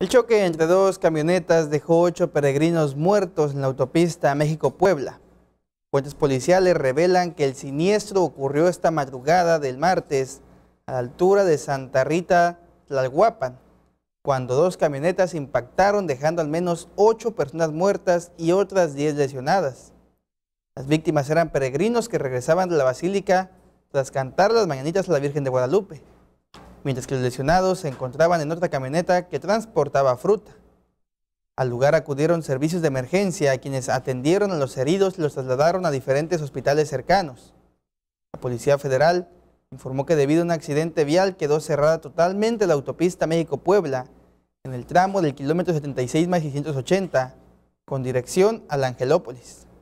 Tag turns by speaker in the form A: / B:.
A: El choque entre dos camionetas dejó ocho peregrinos muertos en la autopista México-Puebla. Fuentes policiales revelan que el siniestro ocurrió esta madrugada del martes a la altura de Santa Rita, Tlalhuapan, cuando dos camionetas impactaron dejando al menos ocho personas muertas y otras diez lesionadas. Las víctimas eran peregrinos que regresaban de la basílica tras cantar las mañanitas a la Virgen de Guadalupe mientras que los lesionados se encontraban en otra camioneta que transportaba fruta. Al lugar acudieron servicios de emergencia quienes atendieron a los heridos y los trasladaron a diferentes hospitales cercanos. La Policía Federal informó que debido a un accidente vial quedó cerrada totalmente la autopista México-Puebla en el tramo del kilómetro 76 con dirección a la Angelópolis.